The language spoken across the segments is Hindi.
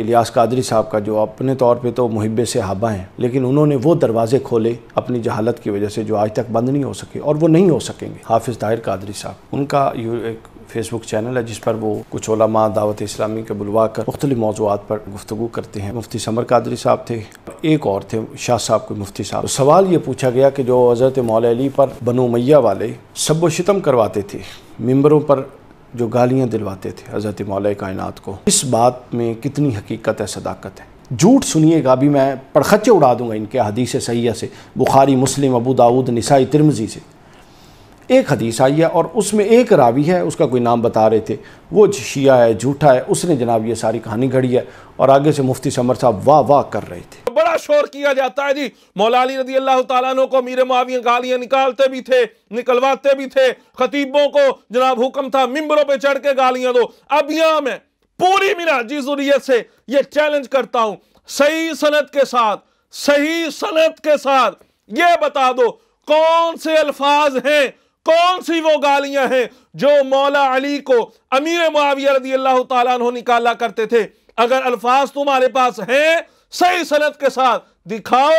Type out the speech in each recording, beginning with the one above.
इलियास कादरी साहब का जो अपने तौर पे तो मुहब से हाबा हैं लेकिन उन्होंने वो दरवाज़े खोले अपनी जहालत की वजह से जो आज तक बंद नहीं हो सके और वो नहीं हो सकेंगे हाफिज़ ताहिर कादरी साहब उनका एक फेसबुक चैनल है जिस पर वो कुछ ओलमा दावत इस्लामी के बुलवा कर मुख्तलि मौजूद पर गुफ्तु करते हैं मुफ्ती समर कादरी साहब थे एक और थे शाह साहब के मुफ्ती साहब तो सवाल ये पूछा गया कि जो हज़रत मौल अली पर बनो मैया वाले सब शितम करवाते थे मम्बरों पर जो गालियाँ दिलवाते थे हज़रत मौल कायनात को इस बात में कितनी हकीकत है सदाकत है झूठ सुनिएगा अभी मैं पड़खच्चे उड़ा दूंगा इनके हदीस सैया से बुखारी मुस्लिम अबू दाऊद नसाई तिरमजी से एक हदीस आई है और उसमें एक रावी है उसका कोई नाम बता रहे थे वो शिया है झूठा है उसने जनाब ये सारी कहानी घड़ी है और आगे से मुफ्ती समर साहब वाह वाह कर रहे थे शोर किया जाता है जी मौला अली रजी अल्लाह तु को मीर मुआविया गालियां निकालते भी थे निकलवाते भी थे खतीबों को जनाब हुक्म था मिम्बरों पर चढ़ के गालियां दो अब यहां मैं पूरी मिना जी जुरियत से यह चैलेंज करता हूं सही सनत के साथ सही सनत के साथ ये बता दो कौन से अल्फाज हैं कौन सी वो गालियां हैं जो मौला अली को अमीर मुआविया रजी अल्लाह तु निकाला करते थे अगर अल्फाज तुम्हारे पास हैं सही सनत के साथ दिखाओ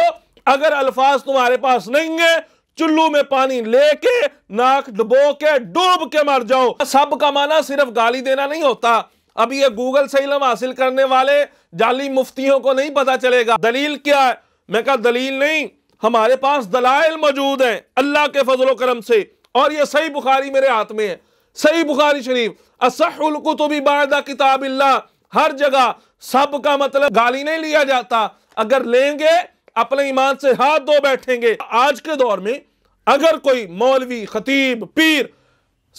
अगर अल्फाज तुम्हारे पास नहीं है चुल्लू में पानी लेके नाक डुबो के डूब के मर जाओ सब का माना सिर्फ गाली देना नहीं होता अब ये गूगल से इलम हासिल करने वाले जाली मुफ्तियों को नहीं पता चलेगा दलील क्या है मैं कहा दलील नहीं हमारे पास दलाइल मौजूद हैं अल्लाह के फजलो करम से और ये सही बुखारी मेरे हाथ में है सही बुखारी शरीफ असहुल भी बायदा किताब हर जगह सब का मतलब गाली नहीं लिया जाता अगर लेंगे अपने ईमान से हाथ धो बैठेंगे आज के दौर में अगर कोई मौलवी खतीब पीर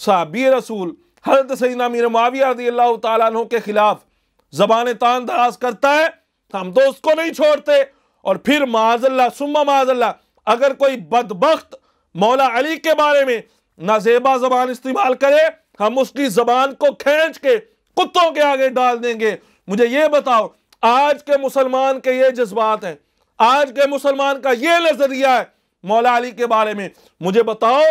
साबी रसूल हजरत सईना मीर माविया के खिलाफ जबान तान दराज करता है तो हम तो उसको नहीं छोड़ते और फिर माजल्ला सुम्मा माजल्ला अगर कोई बदबक मौला अली के बारे में नजेबा जबान इस्तेमाल करे हम उसकी जबान को खींच के कुत्तों के आगे डाल देंगे मुझे ये बताओ आज के मुसलमान के ये जज्बात हैं आज के मुसलमान का ये नजरिया है मौला अली के बारे में मुझे बताओ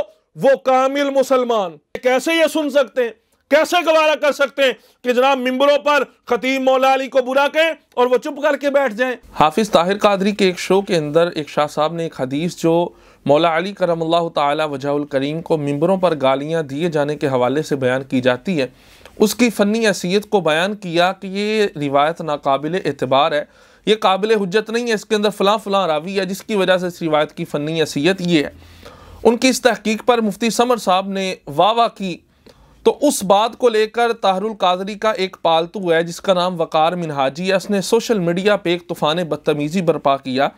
वो कामिल मुसलमान कैसे ये सुन सकते हैं कैसे गवारा कर सकते हैं कि जनाब मिम्बरों पर खतीब मौला अली को बुरा कहें और वो चुप करके बैठ जाएं हाफिज ताहिर कादरी के एक शो के अंदर एक शाह साहब ने एक हदीस जो मौला अली करम तजाउल करीम को मिम्बरों पर गालियाँ दिए जाने के हवाले से बयान की जाती है उसकी फ़नी हैसीत को बयान किया कि ये रिवायत नाकबिल एतबार है ये काबिल हजत नहीं है इसके अंदर फ़लाँ फ़लाँ रावी है जिसकी वजह से इस रिवायत की फ़नी हैसीत ये है उनकी इस तहकीक पर मुफ्ती समर साहब ने वाह वाह की तो उस बात को लेकर ताहरुल कादरी का एक पालतू है जिसका नाम वकार मिनहाजी है उसने सोशल मीडिया पर एक तूफ़ान बदतमीज़ी बर्पा किया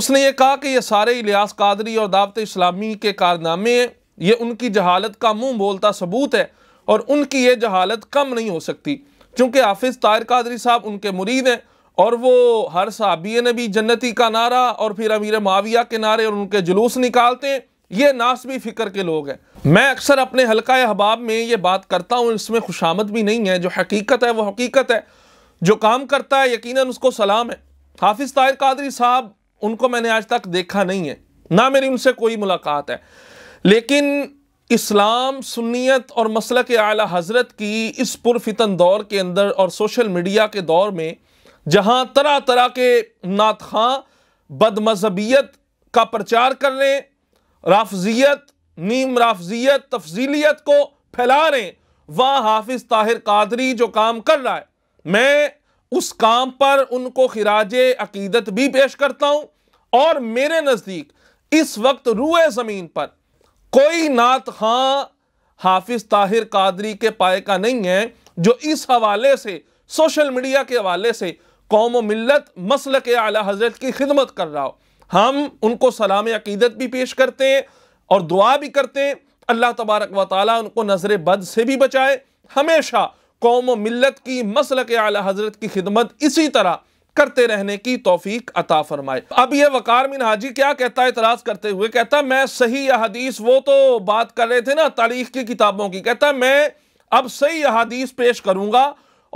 उसने ये कहा कि यह सारे इलियास कादरी और दावत इस्लामी के कारनामे ये उनकी जहालत का मुँह बोलता सबूत है और उनकी ये जहालत कम नहीं हो सकती चूँकि हाफिज़ तार कादरी साहब उनके मुरीद हैं और वो हर साबिए ने भी जन्नती का नारा और फिर अमीर माविया के नारे और उनके जुलूस निकालते हैं ये नासबी फ़िक्र के लोग हैं मैं अक्सर अपने हल्का अहबाब में ये बात करता हूँ इसमें खुशामद भी नहीं है जो हकीकत है वो हकीकत है जो काम करता है यकीन उसको सलाम है हाफिज़ तार कादरी साहब उनको मैंने आज तक देखा नहीं है ना मेरी उनसे कोई मुलाकात है लेकिन इस्लाम सुन्नीत और मसल के अली हज़रत की इस पुरफितन दौर के अंदर और सोशल मीडिया के दौर में जहाँ तरह तरह के नात खां बदमजहबियत का प्रचार कर रहे राफजियत नीम राफजियत तफजीलियत को फैला रहे हैं वहाँ हाफिज़ ताहिर कादरी जो काम कर रहा है मैं उस काम पर उनको खराज अकीदत भी पेश करता हूँ और मेरे नज़दीक इस वक्त रूए ज़मीन पर कोई नात खां हाफिज ताहिर कादरी के पाए का नहीं है जो इस हवाले से सोशल मीडिया के हवाले से कौम मिलत मसल के आला हजरत की खिदमत कर रहा हो हम उनको सलाम अकीदत भी पेश करते हैं और दुआ भी करते हैं अल्लाह तबारक व ताली उनको नज़र बद से भी बचाए हमेशा कौम मिलत की मसल के आला हजरत की खिदमत इसी तरह करते रहने की तोफीक अता फरमाए अब ये वकार मिन हाजी क्या कहता है इतराज करते हुए कहता मैं सही अहादीस वो तो बात कर रहे थे ना तारीख की किताबों की कहता मैं अब सही अहादीस पेश करूंगा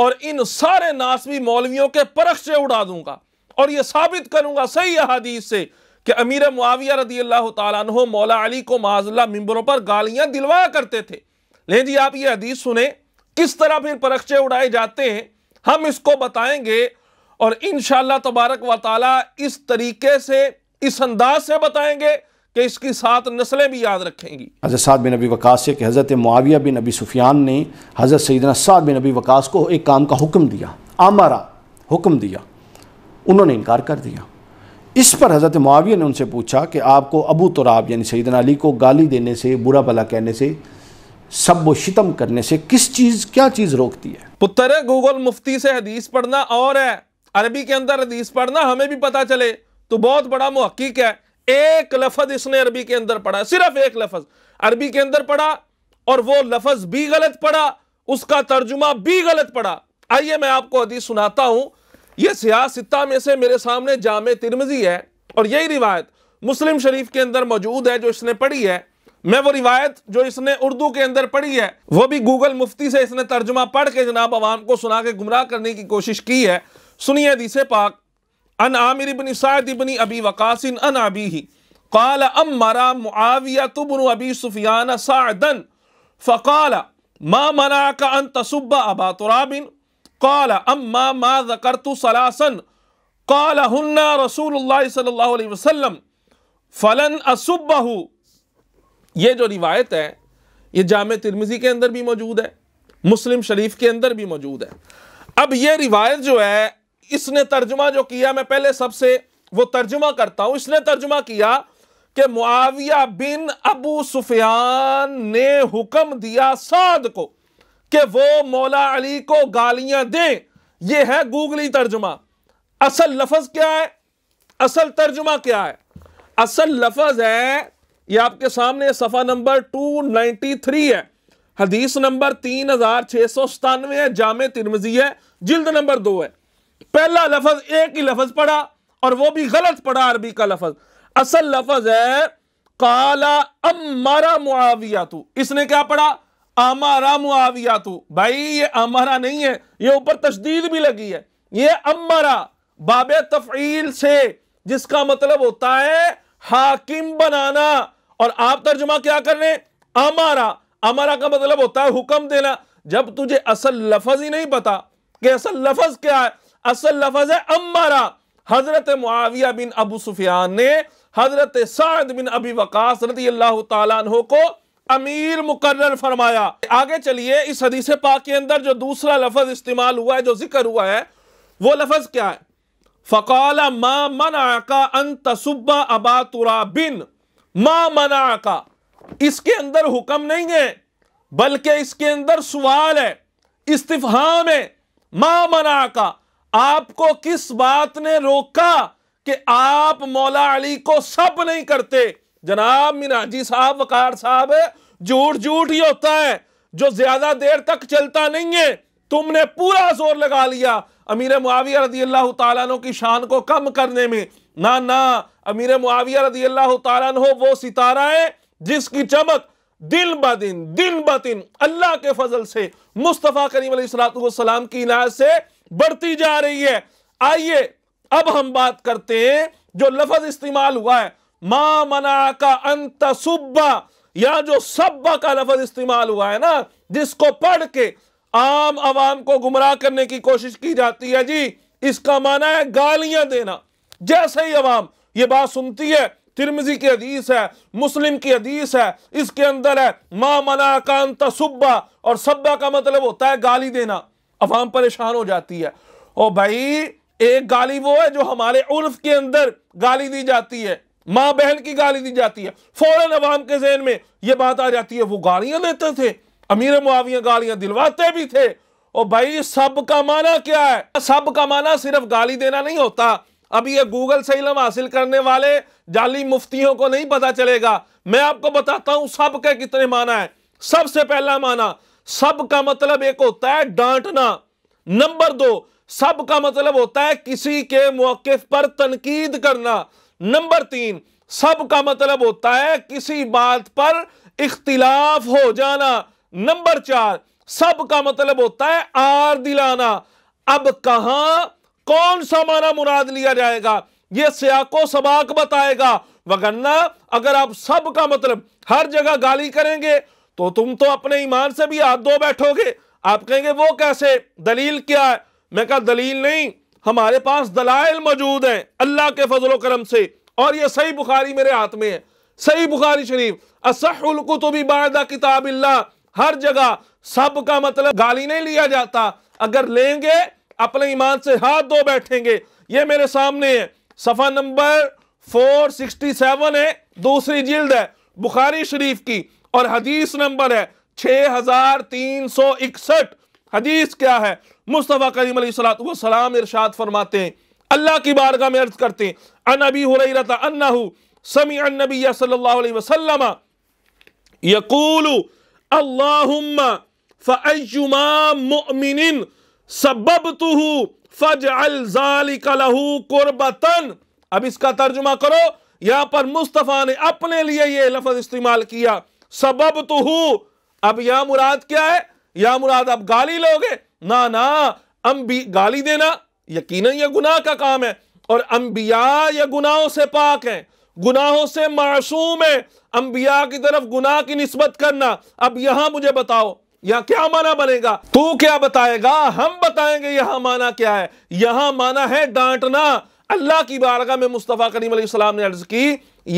और इन सारे नासवी मौलवियों के से उड़ा दूंगा और यह साबित करूंगा सही अहादीस से कि अमीर मुआविया रदी अल्लाह तु मौला अली को माजल्ला मिम्बरों पर गालियां दिलवाया करते थे ले जी आप ये हदीस सुने किस तरह फिर परखचे उड़ाए जाते हैं हम इसको बताएंगे और इन शाह तबारक व ताली इस तरीके से इस अंदाज से बताएंगे कि इसकी सात नस्लें भी याद रखेंगी हज़रत साद बिन नबी वकास से कि हज़रत माविया बिन नबी सुफियान ने हज़रत सैदना साद बिन नबी वकास को एक काम का हुक्म दिया आमारा हुक्म दिया उन्होंने इनकार कर दिया इस पर हज़रत माविया ने उनसे पूछा कि आपको अबू तराब यानी सईदना अली को गाली देने से बुरा भला कहने से सब वो शितम करने से किस चीज़ क्या चीज़ रोकती है पुत्र गूगल मुफ्ती से हदीस पढ़ना और है अरबी के अंदर हदीस पढ़ना हमें भी पता चले तो बहुत बड़ा मुहकीक है एक लफज इसने अरबी के अंदर पढ़ा सिर्फ एक लफज अरबी के अंदर पढ़ा और वो लफज भी गलत पढ़ा उसका तर्जुमा भी गलत पढ़ा आइए मैं आपको हदीस सुनाता हूं यह सियासता में से मेरे सामने जाम तिरमजी है और यही रिवायत मुस्लिम शरीफ के अंदर मौजूद है जो इसने पढ़ी है मैं वो रिवायत जो इसने उर्दू के अंदर पढ़ी है वो भी गूगल मुफ्ती से इसने तर्जुमा पढ़ के जनाब आवाम को सुना के गुमराह करने की कोशिश की है सुनिए हदीस पाक अन आमिर इबन साद इबन अबी वकासिन अन अबी ही قال أمر معاويه بن ابي سفيان سعدا فقال ما منعك ان تصب ابا تراب قال اما ما ذكرت ثلاثا قال هن رسول الله صلى الله عليه وسلم فلن اصبه یہ جو روایت ہے یہ جامع ترمذی کے اندر بھی موجود ہے مسلم شریف کے اندر بھی موجود ہے اب یہ روایت جو ہے इसने तर्जुमा जो किया मैं पहले सबसे वो तर्जुमा करता हूं इसने तर्जुमा किया कि मुआविया बिन अबू सुफियान ने हुक्म दिया साद को कि वो मौला अली को गालियां दे ये है गूगली तर्जुमा असल लफज क्या है असल तर्जुमा क्या है असल लफज है ये आपके सामने सफ़ा नंबर 293 है हदीस नंबर तीन हजार छह सौ सतानवे है जामे तिरमजी है जिल्द नंबर दो है पहला लफज एक ही लफज पढ़ा और वो भी गलत पढ़ा अरबी का लफज असल लफज है काला अमारा मुआविया तू इसने क्या पढ़ा अमारा मुआविया तू भाई ये अमारा नहीं है ये ऊपर तशदीद भी लगी है ये अमारा बाब तफ़ील से जिसका मतलब होता है हाकिम बनाना और आप तर्जुमा क्या कर रहे हैं अमारा अमारा का मतलब होता है हुक्म देना जब तुझे असल लफज ही नहीं पता कि असल लफज क्या है असल लफज है अम्बारा हजरत मुआविया बिन अबू सुफियान ने हजरत साद बिन अबी वकास रती अल्लाह को अमीर मुकर्र फरमाया आगे चलिए इस हदीस पाक के अंदर जो दूसरा लफज इस्तेमाल हुआ है जो जिक्र हुआ है वो लफज क्या है फ़काल मा मन आका अन तसुब्बा अबा तुरा बिन मा मना आका इसके अंदर हुक्म नहीं है बल्कि इसके अंदर सवाल है इस्तफहाम है मा मना का आपको किस बात ने रोका कि आप मौला अली को सब नहीं करते जनाब मिनाजी साहब वकार साहब झूठ झूठ ही होता है जो ज्यादा देर तक चलता नहीं है तुमने पूरा जोर लगा लिया अमीर मुआविया रदी अल्लाह तु की शान को कम करने में ना ना अमीर मुआविया रदी अल्लाह तु वो सितारा है जिसकी चमक दिन ब दिन दिन ब दिन अल्लाह के फजल से मुस्तफ़ा करीम सलाम की इनायत से बढ़ती जा रही है आइए अब हम बात करते हैं जो लफज इस्तेमाल हुआ है मां मना का अंत सुब्बा या जो सब्बा का लफज इस्तेमाल हुआ है ना जिसको पढ़ के आम आवाम को गुमराह करने की कोशिश की जाती है जी इसका माना है गालियां देना जैसे ही आवाम ये बात सुनती है तिरमिजी की हदीस है मुस्लिम की हदीस है इसके अंदर है मां मना अंत सुब्बा और सब्बा का मतलब होता है गाली देना अवाम परेशान हो जाती है ओ भाई एक गाली वो है जो हमारे उर्फ के अंदर गाली दी जाती है माँ बहन की गाली दी जाती है फौरन अवाम के जहन में ये बात आ जाती है वो गालियां देते थे अमीर मुआविया गालियां दिलवाते भी थे ओ भाई सब का माना क्या है सब का माना सिर्फ गाली देना नहीं होता अभी ये गूगल से इलम हासिल करने वाले जाली मुफ्तियों को नहीं पता चलेगा मैं आपको बताता हूं सब के कितने माना है सबसे पहला माना सब का मतलब एक होता है डांटना नंबर दो सब का मतलब होता है किसी के मौके पर तनकीद करना नंबर तीन सब का मतलब होता है किसी बात पर इख्तिलाफ हो जाना नंबर चार सब का मतलब होता है आर दिलाना अब कहा कौन सा माना मुराद लिया जाएगा यह सियाको सबाक बताएगा वगरना अगर आप सब का मतलब हर जगह गाली करेंगे तो तुम तो अपने ईमान से भी हाथ दो बैठोगे आप कहेंगे वो कैसे दलील क्या है मैं कहा दलील नहीं हमारे पास दलाइल मौजूद हैं अल्लाह के फजल करम से और ये सही बुखारी मेरे हाथ में है सही बुखारी शरीफ भी बायदा किताब हर जगह सब का मतलब गाली नहीं लिया जाता अगर लेंगे अपने ईमान से हाथ दो बैठेंगे ये मेरे सामने है सफ़ा नंबर 467 है दूसरी जिल्द है बुखारी शरीफ की और हदीस नंबर है छः हजार तीन सौ इकसठ हदीस क्या है मुस्तफ़ा करीम सलाम इरशाद फरमाते हैं अल्लाह की बारगाह में अर्ज करते हैं अब इसका तर्जुमा करो यहां पर मुस्तफ़ा ने अपने लिए यह लफज इस्तेमाल किया सबब तो हूं अब यह मुराद क्या है या मुराद आप गाली लोगे ना ना अम्बी गाली देना यकीन यह गुनाह का काम है और अम्बिया यह गुनाहों से पाक हैं गुनाहों से मासूम है अंबिया की तरफ गुनाह की नस्बत करना अब यहां मुझे बताओ यहां क्या माना बनेगा तू क्या बताएगा हम बताएंगे यहां माना क्या है यहां माना है डांटना अल्लाह की बारगाह में मुस्तफ़ा करीम सलाम ने अर्ज की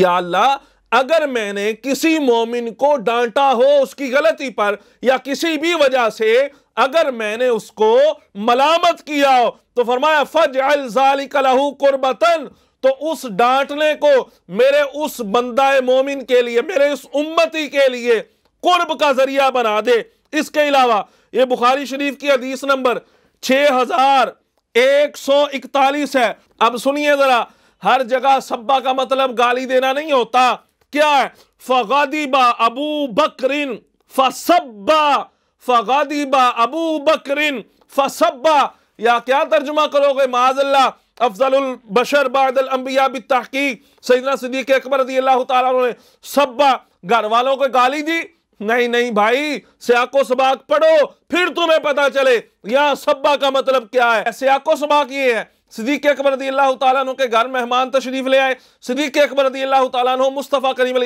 या अल्लाह अगर मैंने किसी मोमिन को डांटा हो उसकी गलती पर या किसी भी वजह से अगर मैंने उसको मलामत किया हो तो फरमाया फज अलहू कुर्बतन तो उस डांटने को मेरे उस बंदा मोमिन के लिए मेरे उस उम्मती के लिए कुर्ब का जरिया बना दे इसके अलावा ये बुखारी शरीफ की हदीस नंबर छः हजार एक सौ इकतालीस है अब सुनिए ज़रा हर जगह सब्बा का मतलब गाली देना नहीं होता क्या है फ़गादिबा अबू बकरिन फसब्बा अबू बकरिन फसब्बा या क्या तर्जुमा करोगे माजल्ला अफजल बशर बादल अम्बिया तहकी सैदना सदीक अकबर रजी अल्लाह ने सब्बा घर वालों को गाली दी नहीं नहीं भाई सियाको सबाक पढ़ो फिर तुम्हें पता चले यहाँ सब्बा का मतलब क्या है सियाको सबाक ये है सिद्दीक अकबर रदी अल्लाह तु के घर मेहमान तशरीफ ले आए सिद्दीक अकबर रदी अल्लाह तु मुस्तफ़ा करीम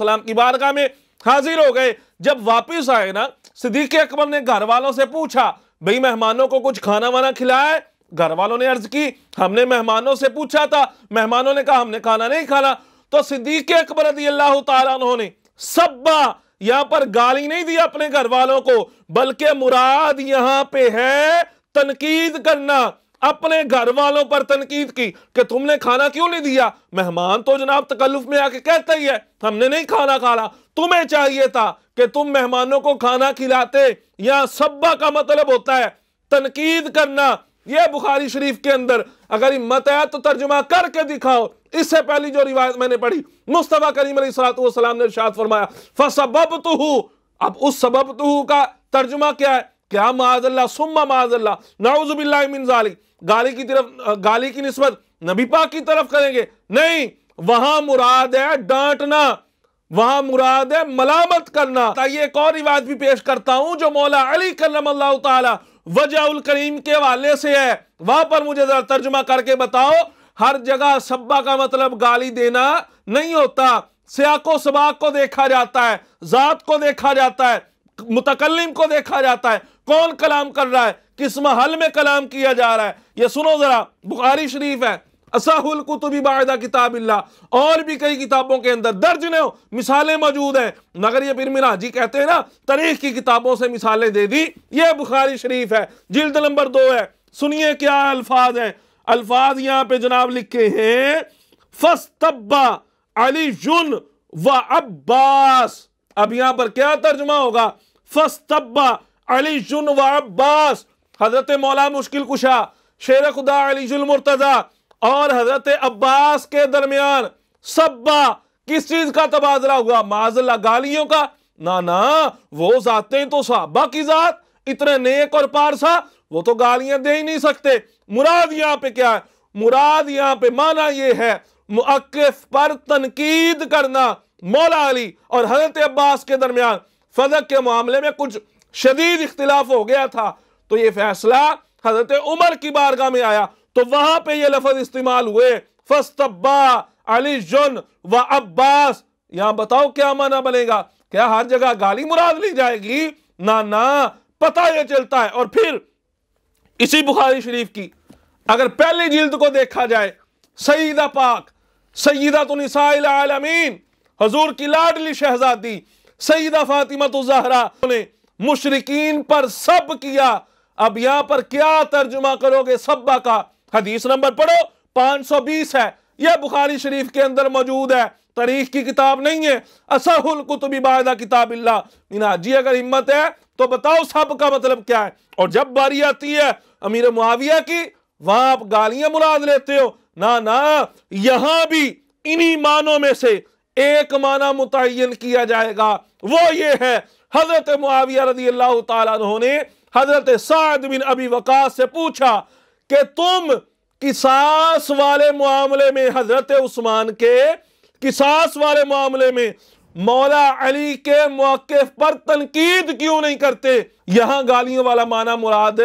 सलाम की बारगाह में हाजिर हो गए जब वापस आए ना सिद्दीक अकबर ने घर वालों से पूछा भाई मेहमानों को कुछ खाना वाना खिलाया घर वालों ने अर्ज की हमने मेहमानों से पूछा था मेहमानों ने कहा हमने खाना नहीं खाना तो सिद्दीक अकबर रदी अल्लाह तु ने सब्बा यहां पर गाली नहीं दी अपने घर वालों को बल्कि मुराद यहां पे है तनकीद करना अपने घर वालों पर तनकीद की कि तुमने खाना क्यों नहीं दिया मेहमान तो जनाब तकल्लुफ में आके कहता ही है हमने नहीं खाना खाना तुम्हें चाहिए था कि तुम मेहमानों को खाना खिलाते या सब्बा का मतलब होता है तनकीद करना यह बुखारी शरीफ के अंदर अगर हिम्मत है तो तर्जुमा करके दिखाओ इससे पहली जो रिवायत मैंने पढ़ी मुस्तफ़ा करीम सलाम ने शाद फरमाया फसबब तो अब उस सबब तो का तर्जुमा क्या है क्या माजल्ला सुम्मा माजल्ला नाउजुबिल्ला मिनजाली गाली की तरफ गाली की नस्बत नबी पाक की तरफ करेंगे नहीं वहां मुराद है डांटना वहां मुराद है मलामत करना ताकि एक और रिवाज भी पेश करता हूं जो मौला अली करम अल्लाह तला करीम के वाले से है वहां पर मुझे जरा तर्जुमा करके बताओ हर जगह सब्बा का मतलब गाली देना नहीं होता सियाको सबाक को देखा जाता है जात को देखा जाता है मुतकलम को देखा जाता है कौन कलाम कर रहा है किस महल में कलाम किया जा रहा है ये सुनो जरा बुखारी शरीफ है असाहुल कुतुबी बायदा किताब और भी कई किताबों के अंदर दर्ज ने मिसालें मौजूद हैं मगर ये पीर जी कहते हैं ना तारीख की किताबों से मिसालें दे दी ये बुखारी शरीफ है जिल्द नंबर दो है सुनिए क्या अल्फाज हैं अल्फाज यहाँ पे जनाब लिखे हैं फस्तब्बा अली जुन व अब्बास अब यहाँ पर क्या तर्जमा होगा फस्तब्बा अली जुन व अब्बास हज़रत मौला मुश्किल कुशा शेर खुदा अलीजुलमरतज़ा और हज़रत अब्बास के दरमियान सब्बा किस चीज़ का तबादला हुआ माजला गालियों का ना ना वो जाते तो साहबा की ज़ात इतने नेक और पारसा वो तो गालियां दे ही नहीं सकते मुराद यहां पे क्या है मुराद यहां पे माना ये है मुक्फ पर तनकीद करना मौला अली और हजरत अब्बास के दरमियान फजक के मामले में कुछ शदीद इख्तिलाफ हो गया था तो ये फैसला हजरत उमर की बारगाह में आया तो वहां पर यह लफज इस्तेमाल हुए फस्तब्बा अली जुन व अब्बास यहां बताओ क्या माना बनेगा क्या हर जगह गाली मुराद ली जाएगी ना ना पता यह चलता है और फिर इसी बुखारी शरीफ की अगर पहली जिल्द को देखा जाए सईदा पाक सईदा तो निसाइलामीन हजूर की लाडली शहजादी सईदा फातिमा तो जहरा उन्हें मुशरकिन पर सब किया अब यहां पर क्या तर्जुमा करोगे सब्बा का हदीस नंबर पढ़ो 520 है यह बुखारी शरीफ के अंदर मौजूद है तारीख की किताब नहीं है असहुल कुतुबी बायदा किताब इना जी अगर हिम्मत है तो बताओ सब का मतलब क्या है और जब बारी आती है अमीर मुआविया की वहां आप गालियां मुराद लेते हो ना ना यहां भी इन्हीं मानों में से एक माना मुतन किया जाएगा वो ये है हजरत मुआविया रजी अल्लाह तहों हजरत साद बिन अबी वकास से पूछा कि तुम किसास वाले मामले में हजरत उस्मान के किसास वाले मामले में मौला अली के मौके पर तनकीद क्यों नहीं करते यहां गालियों वाला माना मुराद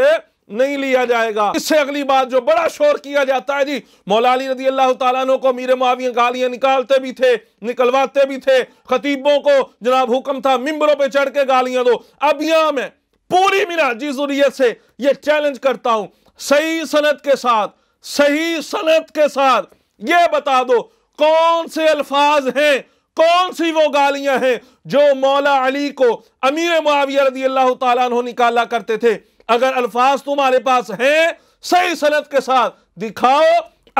नहीं लिया जाएगा इससे अगली बात जो बड़ा शोर किया जाता है जी मौला अली रजी अल्लाह तु को मीर माविया गालियां निकालते भी थे निकलवाते भी थे खतीबों को जनाब हुक्म था मिम्बरों पे चढ़ के गालियां दो अब यहां मैं पूरी मेरा जी जुरियत से यह चैलेंज करता हूं सही सनत के साथ सही सनत के साथ यह बता दो कौन से अल्फाज हैं कौन सी वो गालियां हैं जो मौला अली को अमीर मुआविया रदी अल्लाह तु निकाला करते थे अगर अल्फाज तुम्हारे पास हैं सही सनत के साथ दिखाओ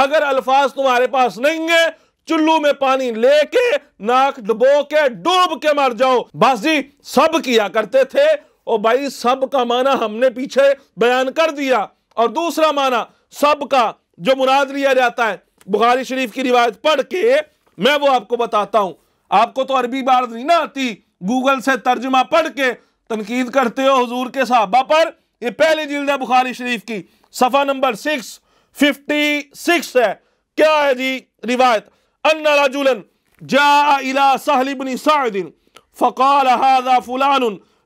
अगर अल्फाज तुम्हारे पास नहीं है चुल्लू में पानी लेके नाक डुबो के डूब के मर जाओ बाजी सब किया करते थे और भाई सब का माना हमने पीछे बयान कर दिया और दूसरा माना सब का जो मुराद लिया जाता है बुखारी शरीफ की रिवायत पढ़ के मैं वो आपको बताता हूं आपको तो अरबी बार नहीं ना आती गूगल से तर्जुमा पढ़ के तनकीद करते हो हजूर के साहबा पर यह पहली जिल्द है बुखारी शरीफ की सफ़ा नंबर सिक्स फिफ्टी सिक्स है क्या है जी रिवायत अन्ना जा इला फ़काल हाजा फुलान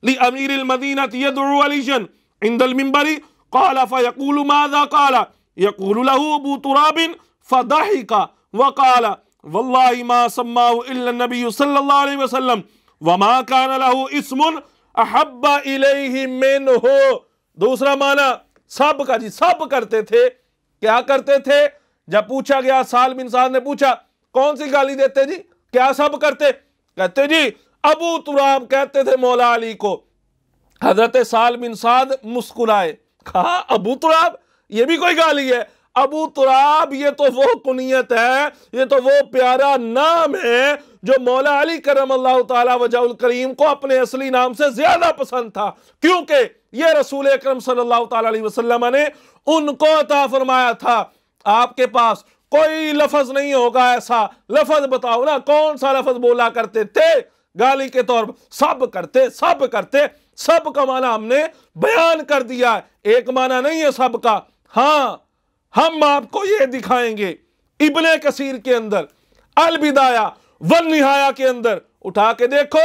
अमीर मदीनत यदन इंदल मिम्बरी काला फ़यकूल माजा काला यकूल अबू तुराबिन फ़दाही का वकाला वल्लाबी सल्ला वसलम वमा कान लहू इसमुन अहब्बा मिन हो दूसरा माना सब का जी सब करते थे क्या करते थे जब पूछा गया साल बिन साद ने पूछा कौन सी गाली देते जी क्या सब करते कहते जी अबू तुराब कहते थे मौला अली को हजरत साल बिन साद मुस्कुराए कहा अबू तुराब ये भी कोई गाली है अबू तुराब ये तो वो कुनियत है ये तो वो प्यारा नाम है जो मौला अली करम अल्लाह तजाउल करीम को अपने असली नाम से ज्यादा पसंद था क्योंकि ये रसूल अक्रम सल्लल्लाहु वसल्लम ने उनको अता फरमाया था आपके पास कोई लफज नहीं होगा ऐसा लफज बताओ ना कौन सा लफज बोला करते थे गाली के तौर पर सब करते सब करते सब का माना हमने बयान कर दिया है एक माना नहीं है सब का हाँ हम आपको ये दिखाएंगे इबले कसीर के अंदर अलबिदाया वन निहाया के अंदर उठा के देखो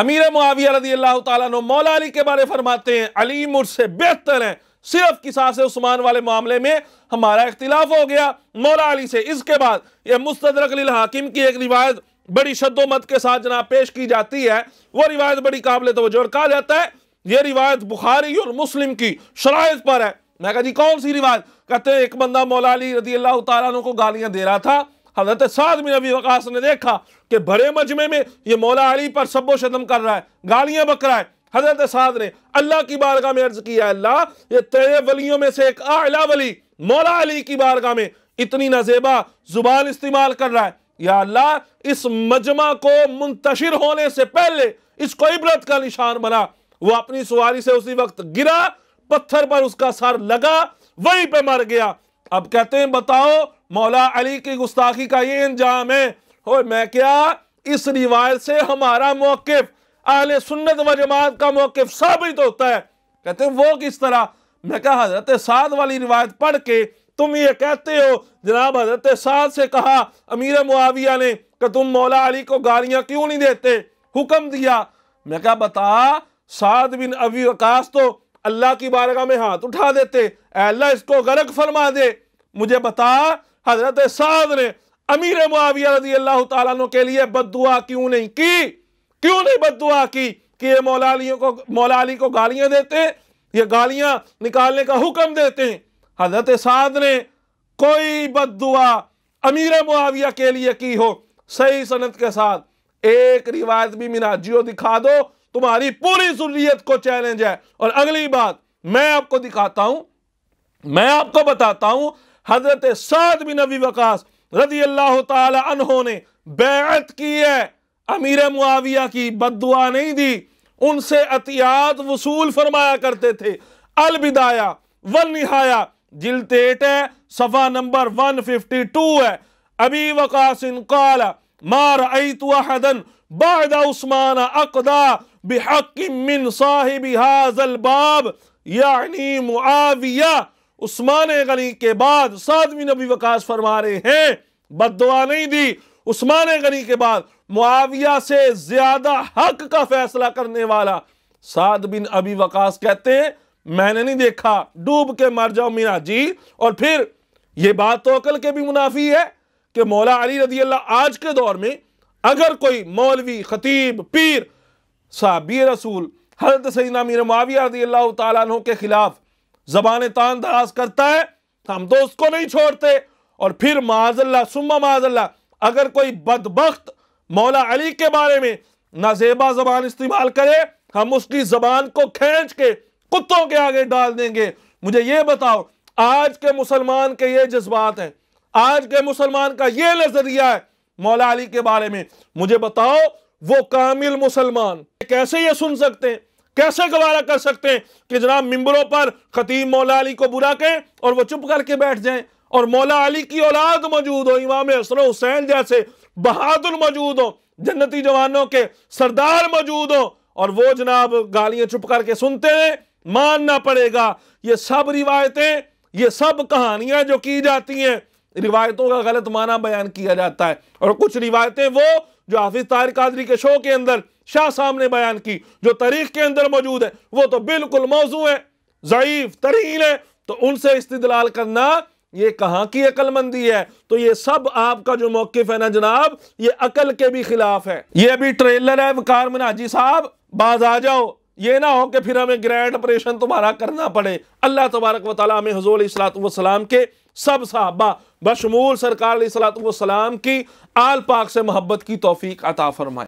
अमीर मुआविया रदी अल्लाह तला मौला अली के बारे फरमाते हैं अली मुझसे बेहतर है सिर्फ किसा से उस्मान वाले मामले में हमारा इख्तिलाफ हो गया मौला अली से इसके बाद यह मुस्तरक हाकिम की एक रिवायत बड़ी शद्दोमत के साथ जना पेश की जाती है वो रिवायत बड़ी काबिल तोजह और कहा जाता है ये रिवायत बुखारी और मुस्लिम की शराइत पर है मैं कहा जी कौन सी रिवायत कहते हैं एक बंदा मौला अली रदी अल्लाह तु को गालियां दे रहा था हजरत साद बिन अबी वकास ने देखा कि बड़े मजमे में ये मौला अली पर सबो शदम कर रहा है गालियाँ बक रहा है हजरत साद ने अल्लाह की बारगाह में अर्ज किया अल्लाह ये तेरे वलियों में से एक आला वली मौला अली की बारगाह में इतनी नजेबा जुबान इस्तेमाल कर रहा है या अल्लाह इस मजमा को मुंतशिर होने से पहले इसको इबरत का निशान बना वो अपनी सवारी से उसी वक्त गिरा पत्थर पर उसका सर लगा वहीं पे मर गया अब कहते हैं बताओ मौला अली की गुस्ताखी का ये इंजाम है और मैं क्या इस रिवायत से हमारा मौकफ अहल सुन्नत व जमात का मौकफ साबित होता है कहते हैं वो किस तरह मैं कहा हजरत साद वाली रिवायत पढ़ के तुम ये कहते हो जनाब हजरत साद से कहा अमीर मुआविया ने कि तुम मौला अली को गालियां क्यों नहीं देते हुक्म दिया मैं क्या बता साद बिन अबी वकास तो अल्लाह की बारगाह में हाथ उठा देते अल्लाह इसको गर्क फरमा दे मुझे बता हजरत साद ने अमीर मुआविया रजी अल्लाह तु के लिए बदुआ क्यों नहीं की क्यों नहीं बदुआ की कि ये मौला अली को मौला अली को गालियां देते ये गालियां निकालने का हुक्म देते हैं हजरत साद ने कोई दुआ अमीर मुआविया के लिए की हो सही सनत के साथ एक रिवायत भी मिनाजियो दिखा दो तुम्हारी पूरी सुरियत को चैलेंज है और अगली बात मैं आपको दिखाता हूं मैं आपको बताता हूं हजरत साद बिन नबी वकास रजी अल्लाह तहों ने बैत की है अमीर मुआविया की बदुआ नहीं दी उनसे अतियात वसूल फरमाया करते थे अलबिदाया वन निहाया जिल्द एट है सफ़ा नंबर वन फिफ्टी टू है अबी वकासिन काल मार अतन बाद उस्मान अकदा बिन साहिब हाजल बाब यानी मुआविया उस्मान गनी के बाद सातवीं नबी वकास फरमा रहे हैं बदवा नहीं दी उस्मान गनी के बाद मुआविया से ज्यादा हक का फैसला करने वाला साद बिन अभी वकास कहते हैं मैंने नहीं देखा डूब के मर जाओ मीना जी और फिर यह बात तो अकल के भी मुनाफी है कि मौला अली रदी अल्लाह आज के दौर में अगर कोई मौलवी खतीब पीर साबी रसूल हजरत सईना मीर माविया रजी अल्लाह तु के खिलाफ जबान तान दराज करता है तो हम तो उसको नहीं छोड़ते और फिर माजल्ला सुम्मा माजल्ला अगर कोई बदबख्त मौला अली के बारे में नाजेबा जबान इस्तेमाल करे हम उसकी जबान को खींच के कुत्तों के आगे डाल देंगे मुझे ये बताओ आज के मुसलमान के ये जज्बात हैं आज के मुसलमान का ये नजरिया है मौला अली के बारे में मुझे बताओ वो कामिल मुसलमान कैसे ये सुन सकते हैं कैसे गवारा कर सकते हैं कि जनाब मिम्बरों पर खतीब मौला अली को बुरा कहें और वो चुप करके बैठ जाएं और मौला अली की औलाद मौजूद हो इमाम हसन हुसैन जैसे बहादुर मौजूद हो जन्नती जवानों के सरदार मौजूद हो और वो जनाब गालियां चुप करके सुनते हैं मानना पड़ेगा ये सब रिवायतें ये सब कहानियां जो की जाती हैं रिवायतों का गलत माना बयान किया जाता है और कुछ रिवायतें वो जो हाफिज तार कादरी के शो के अंदर शाह साहब ने बयान की जो तारीख के अंदर मौजूद है वो तो बिल्कुल मौजू है ज़यीफ तरीन है तो उनसे इस्तलाल करना ये कहाँ की अक्लमंदी है तो ये सब आपका जो मौकफ है ना जनाब ये अकल के भी खिलाफ है ये अभी ट्रेलर है वकार मनाजी साहब बाज आ जाओ ये ना हो कि फिर हमें ग्रैंड ऑपरेशन तुम्हारा करना पड़े अल्लाह तबारक वाली हमें हजूल सलातम के सब साहबा बशमूल सरकार सलातम की आल पाक से मोहब्बत की तोफ़ी अता फरमाए